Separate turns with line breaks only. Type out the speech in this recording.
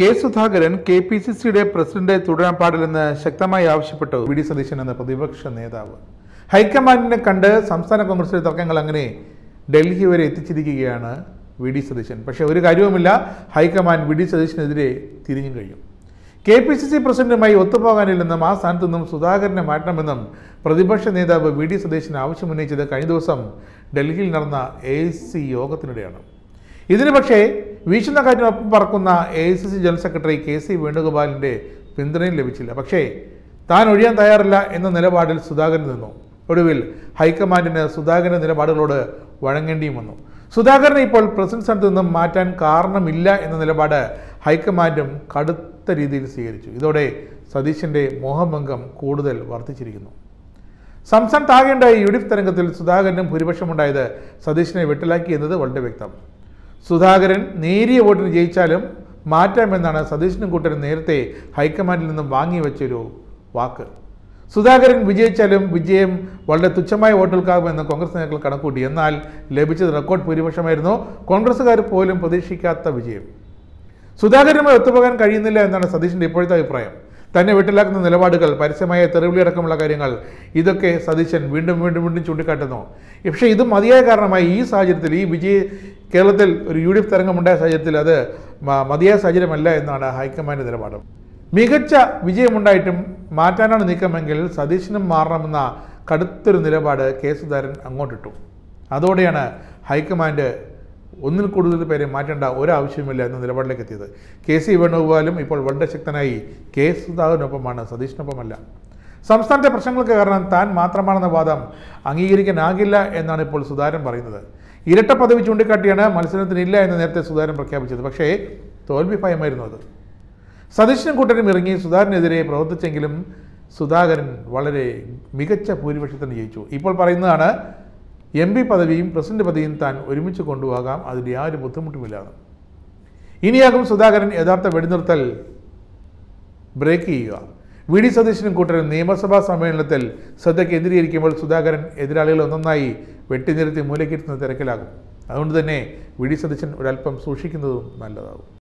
K Sudhakaran K P C സിയുടെ പ്രസിഡന്റായി തുടരാൻ പാടില്ലെന്ന് ശക്തമായി ആവശ്യപ്പെട്ടു വി ഡി സതീശൻ എന്ന പ്രതിപക്ഷ നേതാവ് ഹൈക്കമാൻഡിനെ കണ്ട് സംസ്ഥാന കോൺഗ്രസിലെ തർക്കങ്ങൾ അങ്ങനെ ഡൽഹി വരെ എത്തിച്ചിരിക്കുകയാണ് വി ഡി സതീശൻ പക്ഷേ ഒരു കാര്യവുമില്ല ഹൈക്കമാൻഡ് വി ഡി സതീശനെതിരെ തിരിഞ്ഞു കഴിയും കെ പി സി സി പ്രസിഡന്റുമായി ഒത്തുപോകാനില്ലെന്നും ആ സ്ഥാനത്തു നിന്നും സുധാകരനെ മാറ്റണമെന്നും പ്രതിപക്ഷ നേതാവ് വി ഡി സതീശൻ ആവശ്യമുന്നയിച്ചത് കഴിഞ്ഞ ദിവസം ഡൽഹിയിൽ നടന്ന എ സി യോഗത്തിനിടെയാണ് ഇതിന് പക്ഷേ വീശുന്ന കാറ്റിനൊപ്പം പറക്കുന്ന A I C C general secretary K C വേണുഗോപാലിൻ്റെ പിന്തുണയും ലഭിച്ചില്ല പക്ഷേ താൻ ഒഴിയാൻ തയ്യാറില്ല എന്ന നിലപാടിൽ സുധാകരൻ നിന്നു ഒടുവിൽ ഹൈക്കമാൻഡിന് സുധാകരൻ്റെ നിലപാടുകളോട് വഴങ്ങേണ്ടിയും വന്നു സുധാകരനെ ഇപ്പോൾ പ്രസിഡന്റ് സ്ഥാനത്ത് നിന്നും മാറ്റാൻ കാരണമില്ല എന്ന നിലപാട് ഹൈക്കമാൻഡും കടുത്ത രീതിയിൽ സ്വീകരിച്ചു ഇതോടെ സതീശന്റെ മോഹഭംഗം കൂടുതൽ വർദ്ധിച്ചിരിക്കുന്നു സംസ്ഥാനത്താകേണ്ട യുഡിഫ് തരംഗത്തിൽ സുധാകരനും ഭൂരിപക്ഷമുണ്ടായത് സതീശിനെ വെട്ടിലാക്കി എന്നത് വളരെ വ്യക്തം സുധാകരൻ നേരിയ വോട്ടിന് ജയിച്ചാലും മാറ്റാമെന്നാണ് സതീശനും കൂട്ടരും നേരത്തെ ഹൈക്കമാൻഡിൽ നിന്നും വാങ്ങിവെച്ചൊരു വാക്ക് സുധാകരൻ വിജയിച്ചാലും വിജയം വളരെ തുച്ഛമായ വോട്ടുകൾക്കാകുമെന്ന് കോൺഗ്രസ് നേതാക്കൾ കണക്കൂട്ടി എന്നാൽ ലഭിച്ചത് റെക്കോർഡ് ഭൂരിപക്ഷമായിരുന്നു കോൺഗ്രസ്സുകാർ പോലും പ്രതീക്ഷിക്കാത്ത വിജയം സുധാകരനുമായി ഒത്തുപോകാൻ കഴിയുന്നില്ല എന്നാണ് സതീശിൻ്റെ ഇപ്പോഴത്തെ അഭിപ്രായം തന്നെ വീട്ടിലാക്കുന്ന നിലപാടുകൾ പരസ്യമായ തെറിവിളിയടക്കമുള്ള കാര്യങ്ങൾ ഇതൊക്കെ സതീശൻ വീണ്ടും വീണ്ടും വീണ്ടും ചൂണ്ടിക്കാട്ടുന്നു പക്ഷേ ഇത് മതിയായ കാരണമായി ഈ സാഹചര്യത്തിൽ ഈ വിജയ കേരളത്തിൽ ഒരു യു ഡി എഫ് തരംഗമുണ്ടായ സാഹചര്യത്തിൽ അത് മതിയായ സാഹചര്യമല്ല എന്നാണ് ഹൈക്കമാൻഡ് നിലപാട് മികച്ച വിജയമുണ്ടായിട്ടും മാറ്റാനാണ് നീക്കമെങ്കിൽ സതീശനും മാറണമെന്ന കടുത്തൊരു നിലപാട് കെ സുധാരൻ അങ്ങോട്ടിട്ടു അതോടെയാണ് ഹൈക്കമാൻഡ് ഒന്നിൽ കൂടുതൽ പേരെ മാറ്റേണ്ട ഒരാവശ്യമില്ല എന്ന നിലപാടിലേക്ക് എത്തിയത് കെ സി വേണുഗോപാലും ഇപ്പോൾ വളരെ ശക്തനായി കെ സുധാകരനൊപ്പമാണ് സതീഷിനൊപ്പമല്ല സംസ്ഥാനത്തെ പ്രശ്നങ്ങൾക്ക് കാരണം താൻ മാത്രമാണെന്ന വാദം അംഗീകരിക്കാനാകില്ല എന്നാണ് ഇപ്പോൾ സുധാരൻ പറയുന്നത് ഇരട്ട പദവി ചൂണ്ടിക്കാട്ടിയാണ് മത്സരത്തിനില്ല എന്ന് നേരത്തെ സുധാരൻ പ്രഖ്യാപിച്ചത് പക്ഷേ തോൽവി ഭയമായിരുന്നു അത് സതീശനും കൂട്ടരും ഇറങ്ങി സുധാരനെതിരെ പ്രവർത്തിച്ചെങ്കിലും സുധാകരൻ വളരെ മികച്ച ഭൂരിപക്ഷത്തിന് ജയിച്ചു ഇപ്പോൾ പറയുന്നതാണ് എം പി പദവിയും പ്രസിഡന്റ് പദവിയും താൻ ഒരുമിച്ച് കൊണ്ടുപോകാം അതിൽ യാതൊരു ബുദ്ധിമുട്ടുമില്ലാതെ ഇനിയാകും സുധാകരൻ യഥാർത്ഥ വെടിനിർത്തൽ ബ്രേക്ക് ചെയ്യുക വി ഡി സതീശനും കൂട്ടരും നിയമസഭാ സമ്മേളനത്തിൽ ശ്രദ്ധ കേന്ദ്രീകരിക്കുമ്പോൾ സുധാകരൻ എതിരാളികൾ ഒന്നൊന്നായി വെട്ടിനിരത്തി മൂലക്കിരുത്തുന്ന തിരക്കിലാകും അതുകൊണ്ട് തന്നെ വി ഡി സതീശൻ ഒരല്പം സൂക്ഷിക്കുന്നതും നല്ലതാകും